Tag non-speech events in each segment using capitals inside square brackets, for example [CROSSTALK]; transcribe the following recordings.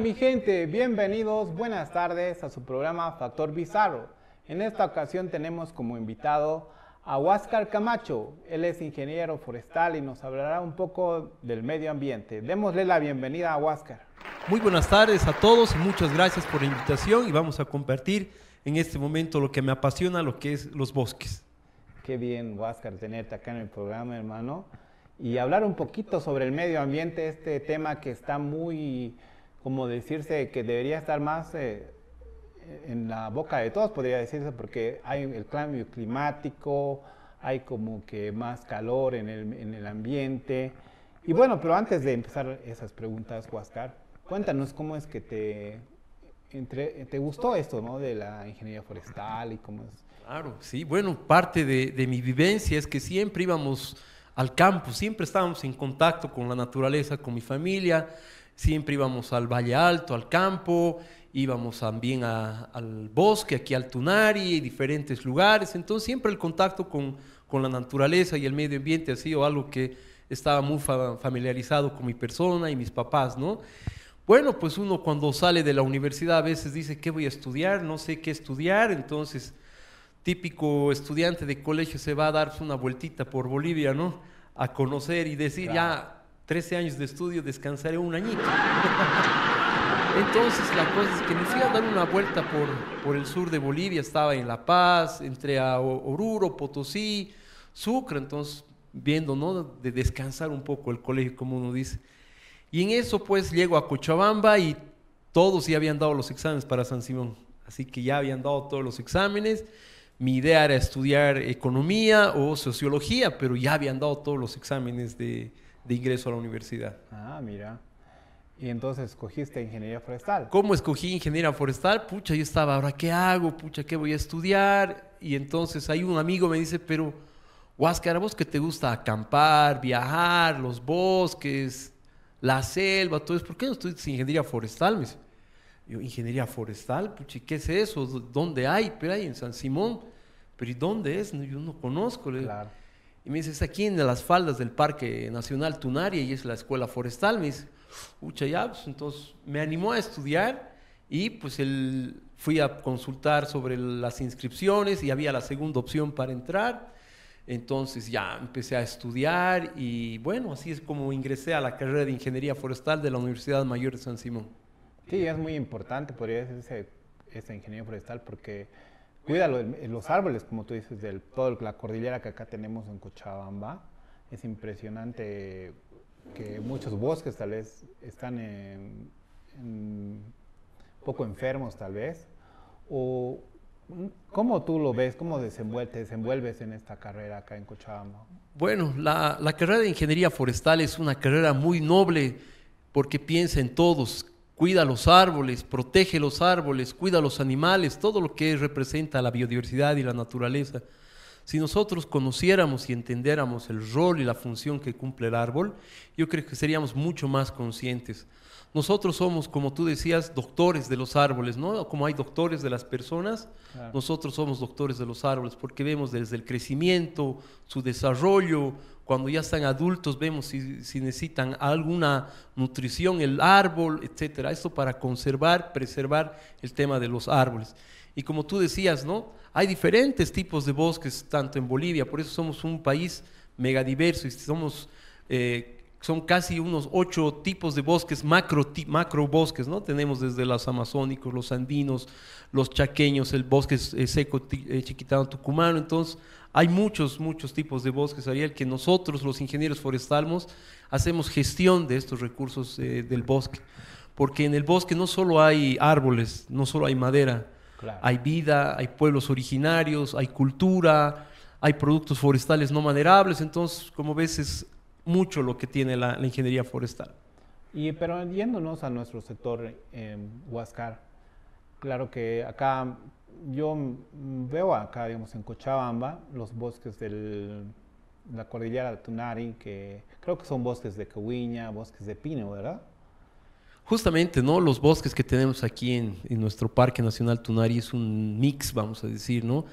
mi gente, bienvenidos, buenas tardes a su programa Factor Bizarro. En esta ocasión tenemos como invitado a Huáscar Camacho. Él es ingeniero forestal y nos hablará un poco del medio ambiente. Démosle la bienvenida a Huáscar. Muy buenas tardes a todos y muchas gracias por la invitación y vamos a compartir en este momento lo que me apasiona, lo que es los bosques. Qué bien, Huáscar, tenerte acá en el programa, hermano. Y hablar un poquito sobre el medio ambiente, este tema que está muy como decirse que debería estar más eh, en la boca de todos, podría decirse, porque hay el cambio climático, hay como que más calor en el, en el ambiente. Y bueno, pero antes de empezar esas preguntas, Huascar, cuéntanos cómo es que te, entre, te gustó esto, ¿no? De la ingeniería forestal y cómo es. Claro, sí. Bueno, parte de, de mi vivencia es que siempre íbamos al campo, siempre estábamos en contacto con la naturaleza, con mi familia Siempre íbamos al Valle Alto, al campo, íbamos también al bosque, aquí al Tunari, diferentes lugares. Entonces siempre el contacto con, la naturaleza y el medio ambiente ha sido algo que estaba muy familiarizado con mi persona y mis papás, ¿no? Bueno, pues uno cuando sale de la universidad a veces dice, ¿qué voy a estudiar? No sé qué estudiar. Entonces, típico estudiante de colegio se va a dar una vueltita por Bolivia, ¿no? A conocer y decir, ya 13 años de estudio, descansaré un añito. [LAUGHS] Entonces la cosa es que me fui a dar una vuelta por, por el sur de Bolivia, estaba en La Paz, entre a Oruro, Potosí, Sucre, entonces viendo, ¿no? De descansar un poco el colegio, como uno dice. Y en eso pues llego a Cochabamba y todos ya habían dado los exámenes para San Simón, así que ya habían dado todos los exámenes. Mi idea era estudiar economía o sociología, pero ya habían dado todos los exámenes de, de ingreso a la universidad. Ah, mira. Y entonces escogiste ingeniería forestal. ¿Cómo escogí ingeniería forestal? Pucha, yo estaba, ahora qué hago, pucha, qué voy a estudiar. Y entonces hay un amigo me dice, pero, Huáscar, ¿a vos que te gusta acampar, viajar, los bosques, la selva, todo eso? ¿Por qué no estudias ingeniería forestal? Me dice, yo, ingeniería forestal, pucha, ¿qué es eso? ¿Dónde hay? Pero hay en San Simón. Pero ¿y dónde es? Yo no conozco. Claro. Y me dice, está aquí en las faldas del Parque Nacional Tunaria y es la escuela forestal. Me dice, ucha, ya, pues entonces me animó a estudiar y pues el, fui a consultar sobre las inscripciones y había la segunda opción para entrar. Entonces ya empecé a estudiar y bueno, así es como ingresé a la carrera de Ingeniería Forestal de la Universidad Mayor de San Simón. Sí, es muy importante, podría decirse, esta ingeniería forestal porque Cuida los árboles, como tú dices, del toda la cordillera que acá tenemos en Cochabamba, es impresionante que muchos bosques tal vez están en, poco enfermos tal vez, o mm, ¿Cómo tú lo ves? ¿Cómo te desenvuelves en esta carrera acá en Cochabamba? Bueno, la, la, carrera de ingeniería forestal es una carrera muy noble porque piensa en todos cuida los árboles, protege los árboles, cuida los animales, todo lo que representa la biodiversidad y la naturaleza. Si nosotros conociéramos y entendiéramos el rol y la función que cumple el árbol, yo creo que seríamos mucho más conscientes. Nosotros somos, como tú decías, doctores de los árboles, ¿no? Como hay doctores de las personas, nosotros somos doctores de los árboles porque vemos desde el crecimiento, su desarrollo, cuando ya están adultos vemos si, necesitan alguna nutrición, el árbol, etcétera. Esto para conservar, preservar el tema de los árboles. Y como tú decías, ¿no? Hay diferentes tipos de bosques, tanto en Bolivia, por eso somos un país megadiverso y somos, eh, son casi unos ocho tipos de bosques, macro, macro bosques, ¿no? Tenemos desde los amazónicos, los andinos, los chaqueños, el bosque eh, seco eh, chiquitano tucumano, entonces hay muchos, muchos tipos de bosques, Ariel, que nosotros los ingenieros forestalmos hacemos gestión de estos recursos eh, del bosque. Porque en el bosque no solo hay árboles, no solo hay madera, hay vida, hay pueblos originarios, hay cultura, hay productos forestales no maderables. Entonces, como ves, es mucho lo que tiene la, ingeniería forestal. Y pero yéndonos a nuestro sector eh, Huascar, claro que acá yo veo acá, digamos, en Cochabamba, los bosques de la cordillera de Tunari, que creo que son bosques de cahuiña, bosques de pino, ¿verdad? Justamente, ¿no? Los bosques que tenemos aquí en, nuestro Parque Nacional Tunari es un mix, vamos a decir, ¿no?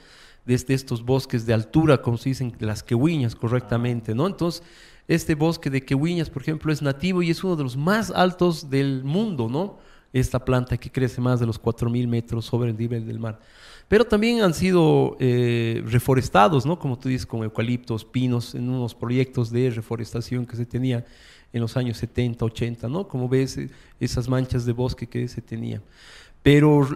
Desde estos bosques de altura, como se dicen, las quehuiñas correctamente, ¿no? Entonces, este bosque de quewiñas, por ejemplo, es nativo y es uno de los más altos del mundo, ¿no? esta planta que crece más de los 4.000 metros sobre el nivel del mar. Pero también han sido eh, reforestados, ¿no? como tú dices, con eucaliptos, pinos, en unos proyectos de reforestación que se tenía en los años 70, 80, ¿no? como ves eh, esas manchas de bosque que se tenían. Pero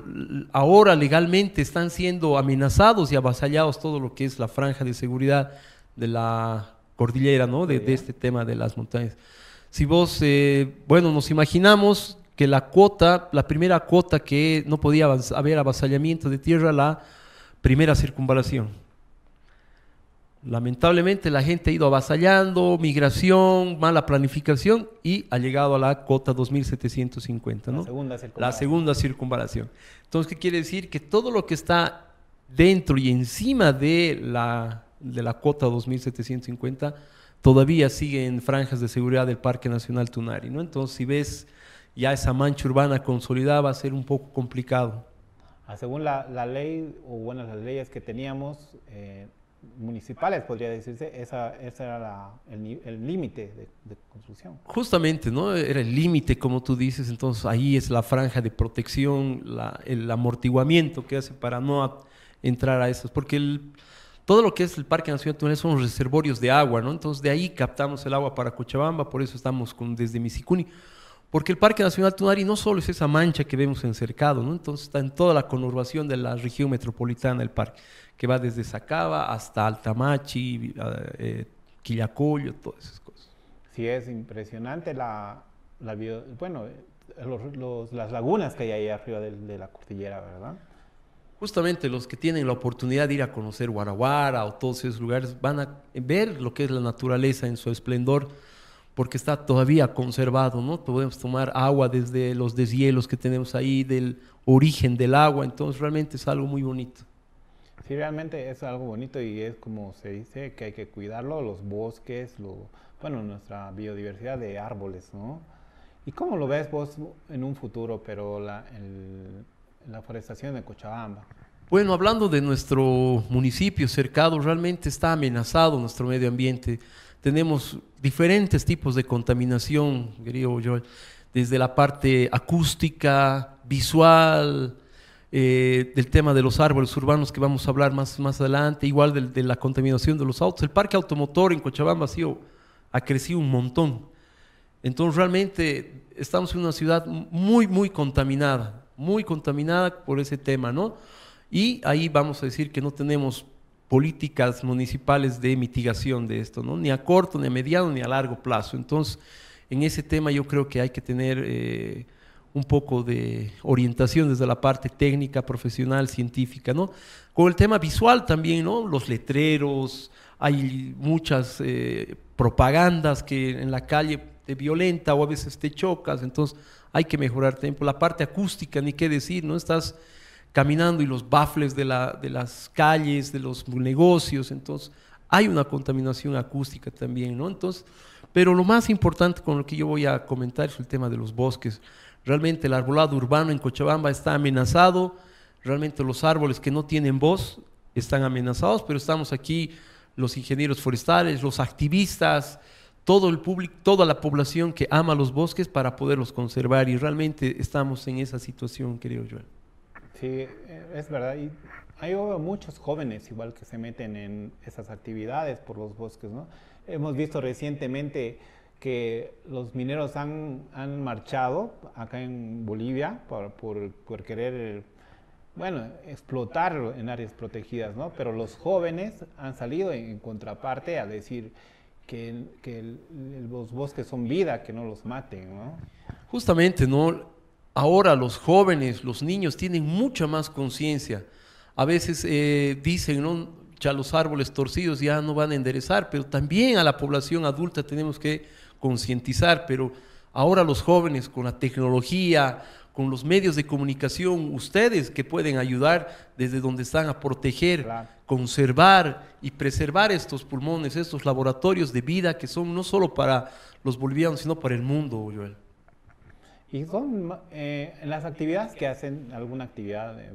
ahora legalmente están siendo amenazados y avasallados todo lo que es la franja de seguridad de la cordillera, ¿no? de, este tema de las montañas. Si vos, eh, bueno, nos imaginamos que la cuota, la primera cuota que no podía haber avasallamiento de tierra, la primera circunvalación. Lamentablemente la gente ha ido avasallando, migración, mala planificación y ha llegado a la cuota 2750, ¿no? La segunda circunvalación. La segunda circunvalación. Entonces, ¿qué quiere decir? Que todo lo que está dentro y encima de la, de la cota 2750 todavía sigue en franjas de seguridad del Parque Nacional Tunari, ¿no? Entonces, si ves ya esa mancha urbana consolidada va a ser un poco complicado. Ah, según la, ley, o bueno, las leyes que teníamos, eh, municipales, podría decirse, esa, ese era el límite de, construcción. Justamente, ¿no? Era el límite, como tú dices, entonces ahí es la franja de protección, el amortiguamiento que hace para no entrar a esos porque todo lo que es el Parque Nacional Tunel son reservorios de agua, ¿no? Entonces de ahí captamos el agua para Cochabamba, por eso estamos con, desde Misicuni porque el Parque Nacional Tunari no solo es esa mancha que vemos en ¿no? entonces está en toda la conurbación de la región metropolitana el parque, que va desde Sacaba hasta Altamachi, eh, Quillacollo, todas esas cosas. Sí, es impresionante la, bueno, eh, las lagunas que hay ahí arriba de, de la cordillera, ¿verdad? justamente los que tienen la oportunidad de ir a conocer Guaraguara o todos esos lugares van a ver lo que es la naturaleza en su esplendor porque está todavía conservado, ¿no? Podemos tomar agua desde los deshielos que tenemos ahí, del origen del agua, entonces realmente es algo muy bonito. Sí, realmente es algo bonito y es como se dice que hay que cuidarlo, los bosques, lo, bueno, nuestra biodiversidad de árboles, ¿no? ¿Y cómo lo ves vos en un futuro, pero la, la forestación de Cochabamba? Bueno, hablando de nuestro municipio cercado, realmente está amenazado nuestro medio ambiente. Tenemos diferentes tipos de contaminación, querido Joel, desde la parte acústica, visual, eh, del tema de los árboles urbanos que vamos a hablar más, más adelante, igual de, la contaminación de los autos. El parque automotor en Cochabamba ha, ha crecido un montón. Entonces realmente estamos en una ciudad muy, muy contaminada, muy contaminada por ese tema, ¿no? Y ahí vamos a decir que no tenemos políticas municipales de mitigación de esto, ¿no? ni a corto, ni a mediano, ni a largo plazo. Entonces, en ese tema yo creo que hay que tener eh, un poco de orientación desde la parte técnica, profesional, científica. ¿no? Con el tema visual también, ¿no? los letreros, hay muchas eh, propagandas que en la calle te violenta o a veces te chocas, entonces hay que mejorar tiempo. La parte acústica, ni qué decir, ¿no? Estás caminando y los bafles de, la, de las calles, de los negocios, entonces hay una contaminación acústica también, ¿no? Entonces, pero lo más importante con lo que yo voy a comentar es el tema de los bosques. Realmente el arbolado urbano en Cochabamba está amenazado, realmente los árboles que no tienen voz están amenazados, pero estamos aquí los ingenieros forestales, los activistas, todo el público, toda la población que ama los bosques para poderlos conservar y realmente estamos en esa situación, querido Joel. Sí, eh, es verdad. Y hay muchos jóvenes igual que se meten en esas actividades por los bosques, ¿no? Hemos visto recientemente que los mineros han, han marchado acá en Bolivia por, por, querer, bueno, explotar en áreas protegidas, ¿no? Pero los jóvenes han salido en, contraparte a decir que, que los bosques son vida, que no los maten, ¿no? Justamente, ¿no? Ahora los jóvenes, los niños tienen mucha más conciencia. A veces eh, dicen, ¿no? ya los árboles torcidos ya no van a enderezar, pero también a la población adulta tenemos que concientizar, pero ahora los jóvenes con la tecnología, con los medios de comunicación, ustedes que pueden ayudar desde donde están a proteger, conservar y preservar estos pulmones, estos laboratorios de vida que son no solo para los bolivianos, sino para el mundo, Joel. Y son eh, las actividades que hacen, alguna actividad, eh,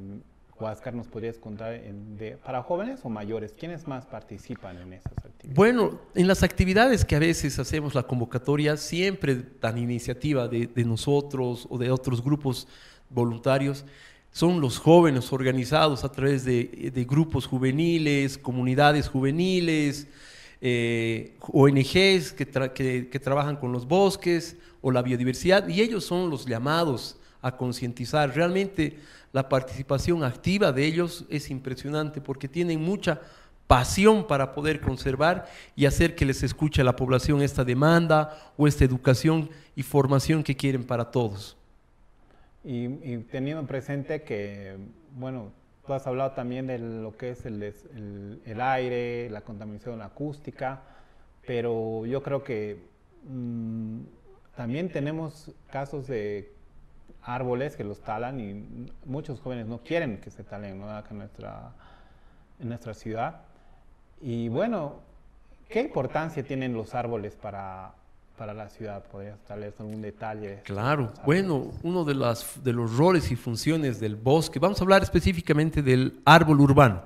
Huáscar, ¿nos podrías contar de, para jóvenes o mayores? ¿Quiénes más participan en esas actividades? Bueno, en las actividades que a veces hacemos la convocatoria, siempre tan iniciativa de, nosotros o de otros grupos voluntarios, son los jóvenes organizados a través de, de grupos juveniles, comunidades juveniles, eh, ONGs que, que, trabajan con los bosques o la biodiversidad, y ellos son los llamados a concientizar. Realmente la participación activa de ellos es impresionante porque tienen mucha pasión para poder conservar y hacer que les escuche a la población esta demanda o esta educación y formación que quieren para todos. y teniendo presente que, bueno, Tú has hablado también de lo que es el, aire, la contaminación acústica, pero yo creo que mm, también tenemos casos de árboles que los talan y muchos jóvenes no quieren que se talen acá nuestra, en nuestra ciudad. Y bueno, ¿qué importancia tienen los árboles para para la ciudad? ¿Podrías tal vez algún detalle? Claro, bueno, uno de, las, los roles y funciones del bosque, vamos a hablar específicamente del árbol urbano,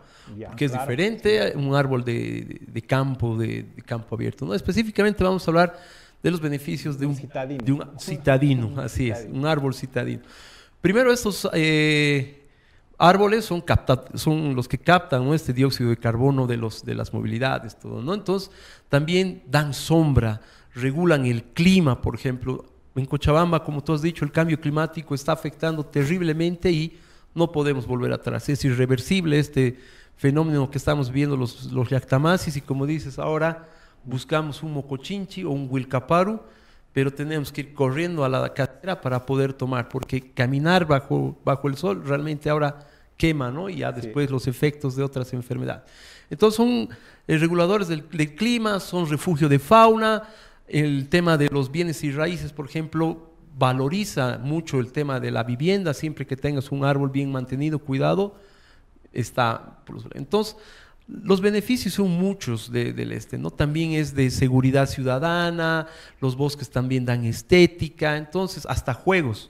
que es diferente a un árbol de, campo, de, campo abierto. ¿no? Específicamente vamos a hablar de los beneficios de un, citadino. De un citadino, [LAUGHS] así es, un árbol citadino. Primero, estos eh, árboles son, los que captan este dióxido de carbono de, de las movilidades, todo, ¿no? Entonces, también dan sombra regulan el clima, por ejemplo. En Cochabamba, como tú has dicho, el cambio climático está afectando terriblemente y no podemos volver atrás. Es irreversible este fenómeno que estamos viendo los, los yactamasis y como dices ahora, buscamos un mocochinchi o un wilcaparu, pero tenemos que ir corriendo a la carretera para poder tomar, porque caminar bajo, bajo el sol realmente ahora quema, ¿no? Y ya después los efectos de otras enfermedades. Entonces son eh, reguladores del, clima, son refugio de fauna, el tema de los bienes y raíces, por ejemplo, valoriza mucho el tema de la vivienda, siempre que tengas un árbol bien mantenido, cuidado, está. Pues, entonces, los beneficios son muchos del este, ¿no? También es de seguridad ciudadana, los bosques también dan estética, entonces hasta juegos.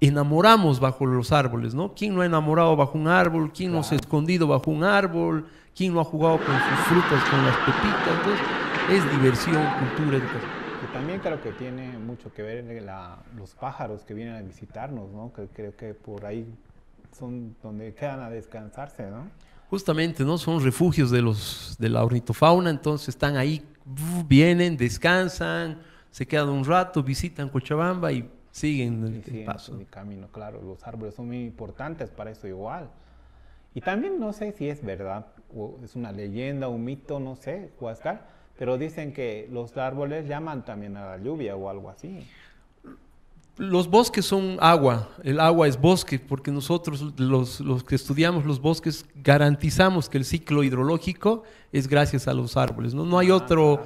Enamoramos bajo los árboles, ¿no? ¿Quién no ha enamorado bajo un árbol? ¿Quién no se ha escondido bajo un árbol? ¿Quién no ha jugado con sus frutas, con las pepitas? Entonces, es diversión, cultura, educación. Y también creo que tiene mucho que ver la, los pájaros que vienen a visitarnos, ¿no? Que creo que por ahí son donde quedan a descansarse, ¿no? Justamente, ¿no? Son refugios de, los, de la ornitofauna, entonces están ahí, vienen, descansan, se quedan un rato, visitan Cochabamba y siguen el, El camino, claro. Los árboles son muy importantes para eso igual. Y también no sé si es verdad, o es una leyenda, un mito, no sé, Huascar pero dicen que los árboles llaman también a la lluvia o algo así. Los bosques son agua, el agua es bosque, porque nosotros los, que estudiamos los bosques garantizamos que el ciclo hidrológico es gracias a los árboles. No, hay ah. otro,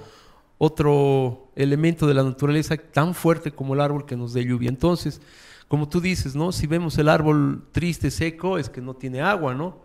otro elemento de la naturaleza tan fuerte como el árbol que nos dé lluvia. Entonces, como tú dices, ¿no? Si vemos el árbol triste, seco, es que no tiene agua, ¿no?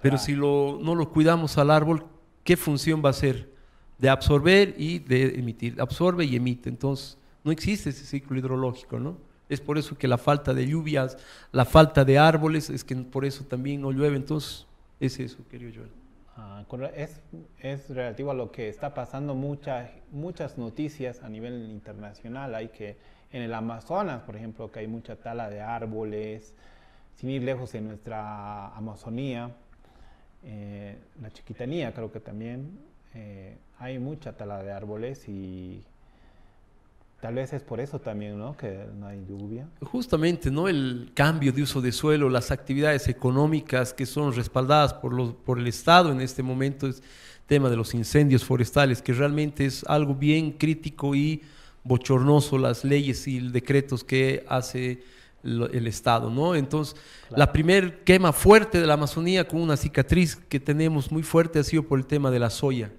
Pero si no lo cuidamos al árbol, ¿qué función va a ser? de absorber y de emitir. Absorbe y emite. Entonces, no existe ese ciclo hidrológico, ¿no? Es por eso que la falta de lluvias, la falta de árboles, es que por eso también no llueve. Entonces, es eso, querido Joel. Ah, es, es, relativo a lo que está pasando muchas, muchas noticias a nivel internacional. Hay que en el Amazonas, por ejemplo, que hay mucha tala de árboles, sin ir lejos en nuestra Amazonía, eh, la Chiquitanía creo que también, eh, hay mucha tala de árboles y tal vez es por eso también, ¿no? Que no hay lluvia. Justamente, ¿no? El cambio de uso de suelo, las actividades económicas que son respaldadas por, los, por el Estado en este momento, es tema de los incendios forestales, que realmente es algo bien crítico y bochornoso las leyes y decretos que hace el Estado, ¿no? Entonces, la primer quema fuerte de la Amazonía con una cicatriz que tenemos muy fuerte ha sido por el tema de la soya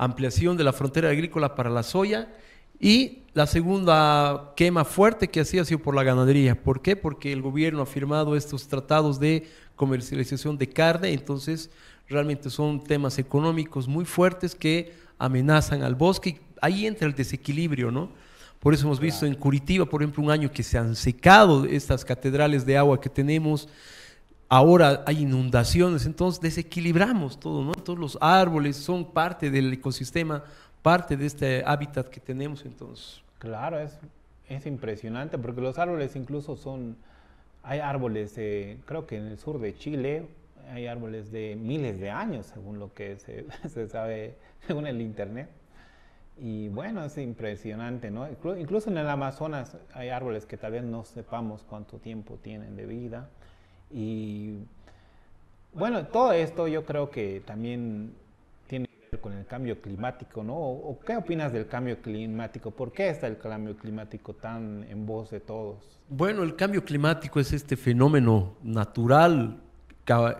ampliación de la frontera agrícola para la soya y la segunda quema fuerte que hacía ha sido por la ganadería. ¿Por qué? Porque el gobierno ha firmado estos tratados de comercialización de carne, entonces realmente son temas económicos muy fuertes que amenazan al bosque. Ahí entra el desequilibrio, ¿no? Por eso hemos visto en Curitiba, por ejemplo, un año que se han secado estas catedrales de agua que tenemos ahora hay inundaciones, entonces desequilibramos todo, ¿no? Todos los árboles son parte del ecosistema, parte de este hábitat que tenemos entonces. Claro, es, impresionante, porque los árboles incluso son, hay árboles, creo que en el sur de Chile, hay árboles de miles de años, según lo que se, [LAUGHS] se sabe, según el Internet. Y bueno, es impresionante, ¿no? Incluso en el Amazonas hay árboles que tal vez no sepamos cuánto tiempo tienen de vida. Y bueno, todo esto yo creo que también tiene que ver con el cambio climático, ¿no? ¿O qué opinas del cambio climático? ¿Por qué está el cambio climático tan en voz de todos? Bueno, el cambio climático es este fenómeno natural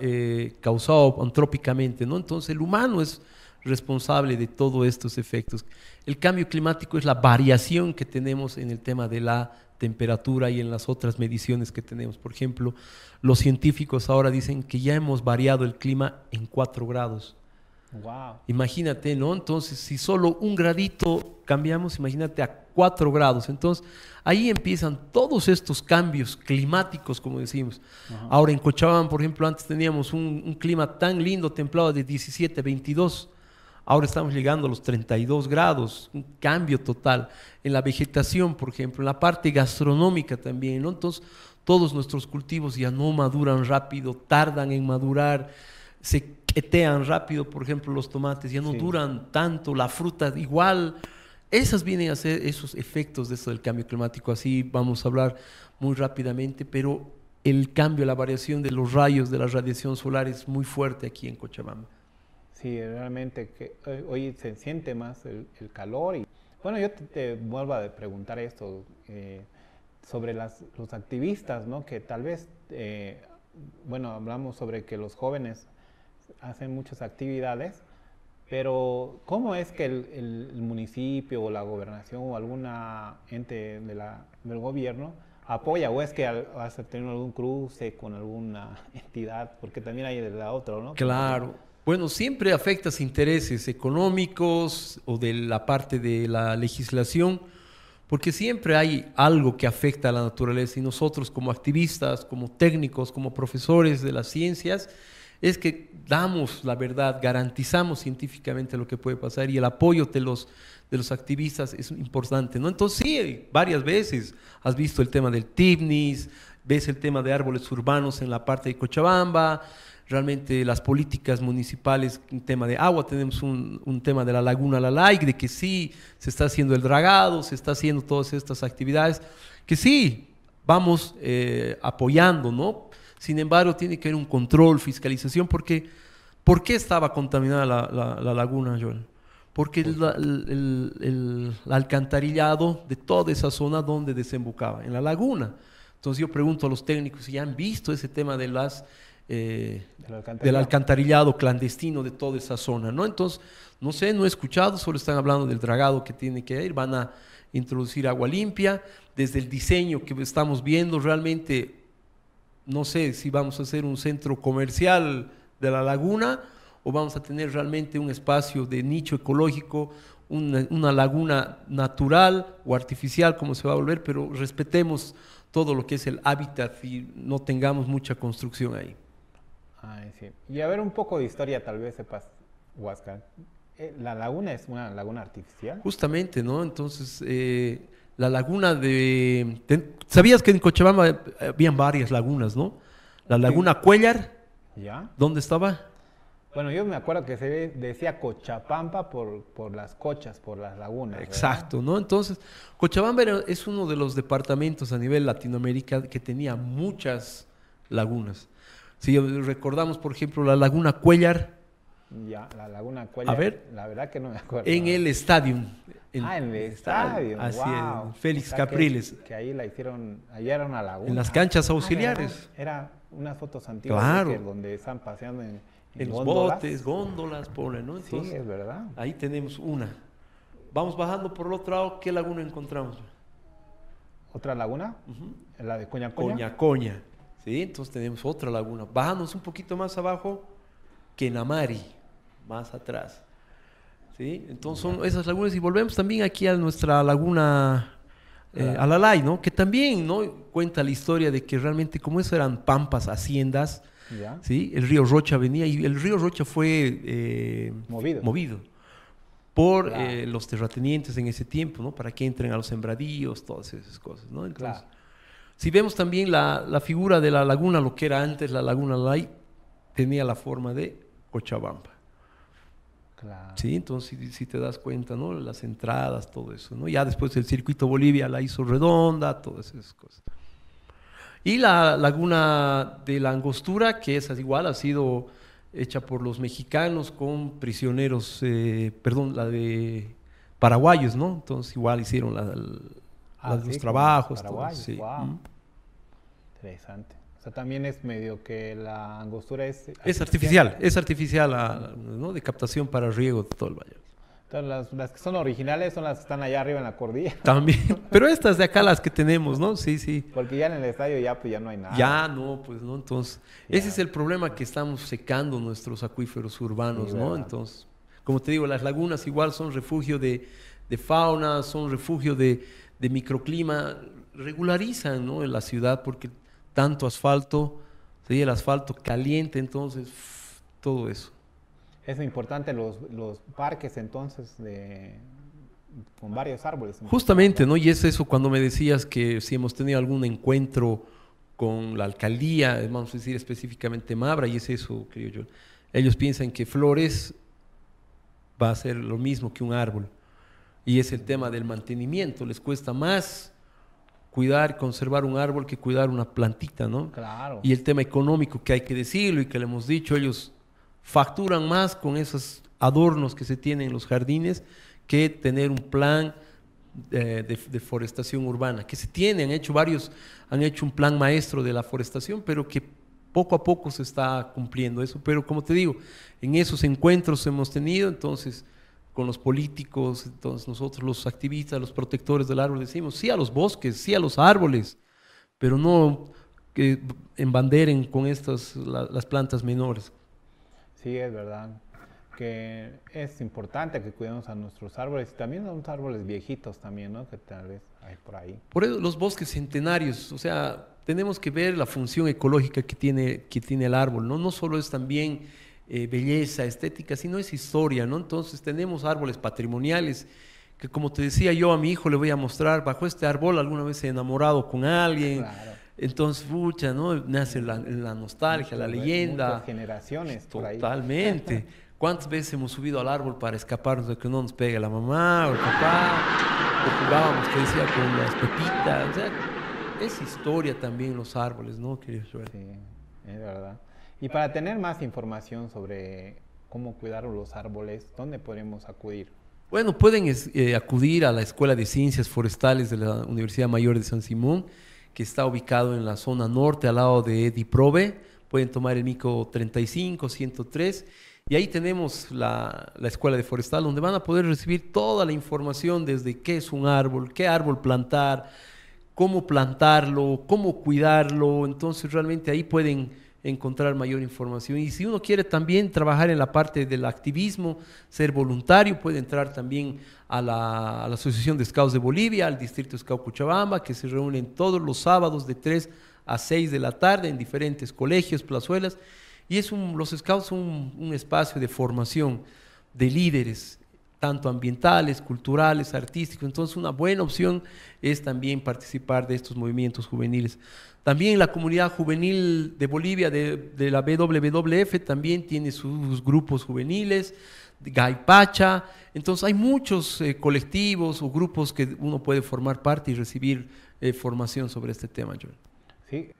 eh, causado antrópicamente, ¿no? Entonces el humano es responsable de todos estos efectos. El cambio climático es la variación que tenemos en el tema de la temperatura y en las otras mediciones que tenemos. Por ejemplo, los científicos ahora dicen que ya hemos variado el clima en 4 grados. Imagínate, ¿no? Entonces, si solo un gradito cambiamos, imagínate a 4 grados. Entonces, ahí empiezan todos estos cambios climáticos, como decimos. Ahora, en Cochabamba, por ejemplo, antes teníamos un, un, clima tan lindo, templado de 17, 22. Ahora estamos llegando a los 32 grados, un cambio total en la vegetación, por ejemplo, en la parte gastronómica también, Entonces, todos nuestros cultivos ya no maduran rápido, tardan en madurar, se quetean rápido, por ejemplo, los tomates, ya no duran tanto, la fruta igual. Esas vienen a ser esos efectos de eso del cambio climático, así vamos a hablar muy rápidamente, pero el cambio, la variación de los rayos de la radiación solar es muy fuerte aquí en Cochabamba. Sí, realmente que eh, hoy se siente más el, calor. Y, bueno, yo te, vuelvo a preguntar esto eh, sobre las, los activistas, ¿no? Que tal vez, eh, bueno, hablamos sobre que los jóvenes hacen muchas actividades, pero ¿cómo es que el, municipio o la gobernación o alguna ente del gobierno apoya o es que vas a tener algún cruce con alguna [LAUGHS] entidad? Porque también hay de la otra, ¿no? Claro. Bueno, siempre afectas intereses económicos o de la parte de la legislación, porque siempre hay algo que afecta a la naturaleza y nosotros como activistas, como técnicos, como profesores de las ciencias, es que damos la verdad, garantizamos científicamente lo que puede pasar y el apoyo de los, de los activistas es importante. Entonces sí, varias veces has visto el tema del TIPNIS, ves el tema de árboles urbanos en la parte de Cochabamba, realmente las políticas municipales en tema de agua, tenemos un, tema de la laguna La aire de que sí, se está haciendo el dragado, se está haciendo todas estas actividades, que sí, vamos eh, apoyando, ¿no? Sin embargo, tiene que haber un control, fiscalización, porque ¿por qué estaba contaminada la, laguna, Joel? Porque el, alcantarillado de toda esa zona donde desembocaba, en la laguna. Entonces yo pregunto a los técnicos si ya han visto ese tema de las, eh, del, alcantarillado. clandestino de toda esa zona, ¿no? Entonces, no sé, no he escuchado, solo están hablando del dragado que tiene que ir, van a introducir agua limpia, desde el diseño que estamos viendo, realmente no sé si vamos a hacer un centro comercial de la laguna o vamos a tener realmente un espacio de nicho ecológico, una, una laguna natural o artificial, como se va a volver, pero respetemos todo lo que es el hábitat y no tengamos mucha construcción ahí. Y a ver un poco de historia tal vez sepas, Huasca. Eh, la laguna es una laguna artificial. Justamente, ¿no? Entonces, eh, la laguna de... ¿Sabías que en Cochabamba eh, habían varias lagunas, ¿no? La laguna Cuellar. ¿Ya? ¿Dónde estaba? Bueno, yo me acuerdo que se decía Cochapampa por, por las cochas, por las lagunas. Exacto, ¿no? Entonces, Cochabamba es uno de los departamentos a nivel Latinoamérica que tenía muchas lagunas. Si recordamos, por ejemplo, la laguna Cuellar. Ya, la laguna Cuellar. A ver. La verdad que no me acuerdo. En el estadio. ah, en el estadio. Así Félix Capriles. Que, ahí la hicieron, allá era una laguna. En las canchas ah, auxiliares. era, era, unas fotos antiguas claro. donde están paseando en en los botes, góndolas por ¿no? sí, es verdad. Ahí tenemos una. Vamos bajando por el otro lado, ¿qué laguna encontramos? ¿Otra laguna? La de Coña Coña. Coña Coña. Sí, entonces tenemos otra laguna. Bajamos un poquito más abajo, Que Kenamari, más atrás. ¿Sí? Entonces son esas lagunas y volvemos también aquí a nuestra laguna eh, Alalay, ¿no? Que también, ¿no? Cuenta la historia de que realmente como eso eran pampas, haciendas, ¿sí? El río Rocha venía y el río Rocha fue eh, movido. por eh, los terratenientes en ese tiempo, ¿no? Para que entren a los sembradíos, todas esas cosas, ¿no? claro. si vemos también la, la, figura de la laguna, lo que era antes la laguna Lai, tenía la forma de Cochabamba. Claro. Sí, entonces si, te das cuenta, ¿no? Las entradas, todo eso, ¿no? Ya después el circuito Bolivia la hizo redonda, todas esas cosas. Y la laguna de la Angostura, que es igual ha sido hecha por los mexicanos con prisioneros, eh, perdón, la de paraguayos, ¿no? Entonces igual hicieron ah, los trabajos. Todo, sí. Interesante. O sea, también es medio que la angostura es... Es artificial, es artificial, ¿no? De captación para riego de todo el valle las, que son originales son las que están allá arriba en la cordilla. [LAUGHS] También. Pero estas de acá, las que tenemos, ¿no? Sí, sí. Porque ya en el estadio ya, pues, ya no hay nada. Ya no, pues no. Entonces, ese es el problema que estamos secando nuestros acuíferos urbanos, ¿no? Entonces, como te digo, las lagunas igual son refugio de, fauna, son refugio de, de microclima. Regularizan, ¿no? En la ciudad porque tanto asfalto, ¿sí? el asfalto caliente, entonces, todo eso es importante los, parques entonces de, con varios árboles. Justamente, ¿no? Y es eso cuando me decías que si hemos tenido algún encuentro con la alcaldía, vamos a decir específicamente Mabra, y es eso, creo yo. Ellos piensan que flores va a ser lo mismo que un árbol. Y es el tema del mantenimiento. Les cuesta más cuidar, conservar un árbol que cuidar una plantita, ¿no? Claro. Y el tema económico, que hay que decirlo y que le hemos dicho, ellos facturan más con esos adornos que se tienen en los jardines que tener un plan eh, de, de, forestación urbana, que se tiene, han hecho varios, han hecho un plan maestro de la forestación, pero que poco a poco se está cumpliendo eso. Pero como te digo, en esos encuentros hemos tenido, entonces, con los políticos, entonces nosotros los activistas, los protectores del árbol, decimos sí a los bosques, sí a los árboles, pero no que embanderen con estas las plantas menores. Sí, es verdad. Que es importante que cuidemos a nuestros árboles y también a los árboles viejitos también, ¿no? Que tal vez hay por ahí. Por eso los bosques centenarios, o sea, tenemos que ver la función ecológica que tiene, que tiene el árbol, ¿no? No solo es también eh, belleza, estética, sino es historia, ¿no? Entonces tenemos árboles patrimoniales que como te decía yo a mi hijo le voy a mostrar, bajo este árbol alguna vez he enamorado con alguien. Claro entonces, pucha, ¿no? Nace la, nostalgia, la leyenda. Muchas generaciones. Totalmente. [LAUGHS] ¿Cuántas veces hemos subido al árbol para escaparnos de que no nos pegue la mamá o el papá? O jugábamos, que decía, con las pepitas. O sea, es historia también los árboles, ¿no, Sí, es verdad. Y para tener más información sobre cómo cuidar los árboles, ¿dónde podemos acudir? Bueno, pueden eh, acudir a la Escuela de Ciencias Forestales de la Universidad Mayor de San Simón que está ubicado en la zona norte al lado de Ediprove. Pueden tomar el mico 35, 103. Y ahí tenemos la, la, escuela de forestal, donde van a poder recibir toda la información desde qué es un árbol, qué árbol plantar, cómo plantarlo, cómo cuidarlo. Entonces realmente ahí pueden encontrar mayor información. Y si uno quiere también trabajar en la parte del activismo, ser voluntario, puede entrar también a la, Asociación de Scouts de Bolivia, al Distrito Scout Cochabamba, que se reúnen todos los sábados de 3 a 6 de la tarde en diferentes colegios, plazuelas. Y es los Scouts son un espacio de formación de líderes, tanto ambientales, culturales, artísticos. Entonces una buena opción es también participar de estos movimientos juveniles. También la comunidad juvenil de Bolivia, de, la WWF también tiene sus grupos juveniles, Gaipacha. Entonces hay muchos eh, colectivos o grupos que uno puede formar parte y recibir eh, formación sobre este tema, Joel. Sí,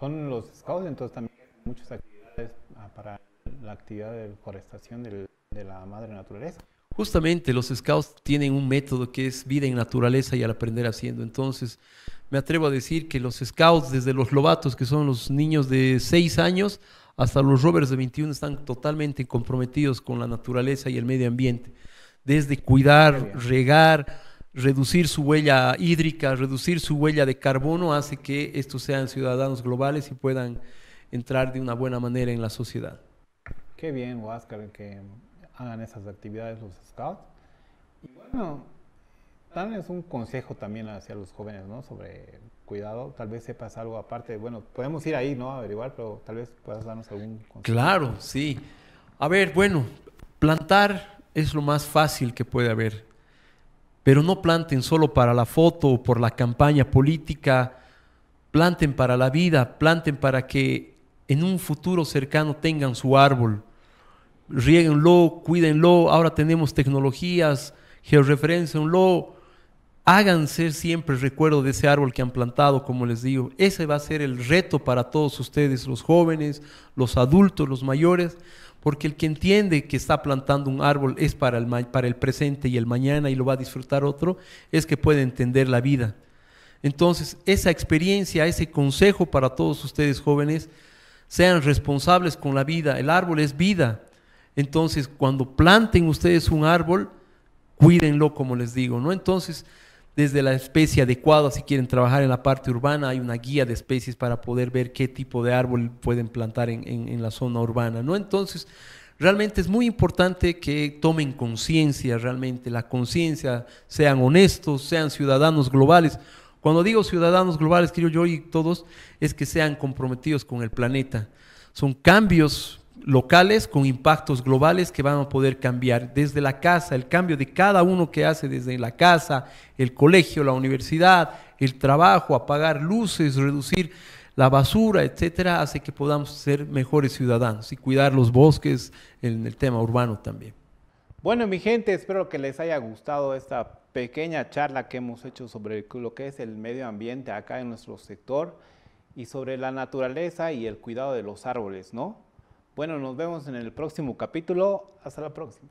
son los scouts, entonces también hay muchas actividades ah, para la actividad de forestación del de la madre naturaleza. Justamente los scouts tienen un método que es vida en naturaleza y al aprender haciendo. Entonces, me atrevo a decir que los scouts, desde los lobatos, que son los niños de 6 años, hasta los rovers de 21, están totalmente comprometidos con la naturaleza y el medio ambiente. Desde cuidar, regar, reducir su huella hídrica, reducir su huella de carbono, hace que estos sean ciudadanos globales y puedan entrar de una buena manera en la sociedad. Qué bien, Huáscar, que hagan esas actividades los scouts. Y bueno, también es un consejo también hacia los jóvenes, ¿no? Sobre cuidado, tal vez sepas algo aparte, bueno, podemos ir ahí, ¿no? A averiguar, pero tal vez puedas darnos algún consejo. Claro, sí. A ver, bueno, plantar es lo más fácil que puede haber, pero no planten solo para la foto o por la campaña política, planten para la vida, planten para que en un futuro cercano tengan su árbol rieguenlo, cuídenlo, ahora tenemos tecnologías, Hagan háganse siempre recuerdo de ese árbol que han plantado, como les digo. Ese va a ser el reto para todos ustedes, los jóvenes, los adultos, los mayores, porque el que entiende que está plantando un árbol es para el, para el presente y el mañana y lo va a disfrutar otro, es que puede entender la vida. Entonces, esa experiencia, ese consejo para todos ustedes jóvenes, sean responsables con la vida. El árbol es vida. Entonces, cuando planten ustedes un árbol, cuídenlo, como les digo, ¿no? Entonces, desde la especie adecuada, si quieren trabajar en la parte urbana, hay una guía de especies para poder ver qué tipo de árbol pueden plantar en, la zona urbana, ¿no? Entonces, realmente es muy importante que tomen conciencia, realmente la conciencia, sean honestos, sean ciudadanos globales. Cuando digo ciudadanos globales, quiero yo y todos, es que sean comprometidos con el planeta. Son cambios locales con impactos globales que van a poder cambiar desde la casa, el cambio de cada uno que hace desde la casa, el colegio, la universidad, el trabajo, apagar luces, reducir la basura, etcétera, hace que podamos ser mejores ciudadanos y cuidar los bosques en el tema urbano también. Bueno, mi gente, espero que les haya gustado esta pequeña charla que hemos hecho sobre lo que es el medio ambiente acá en nuestro sector y sobre la naturaleza y el cuidado de los árboles, ¿no? Bueno, nos vemos en el próximo capítulo. Hasta la próxima.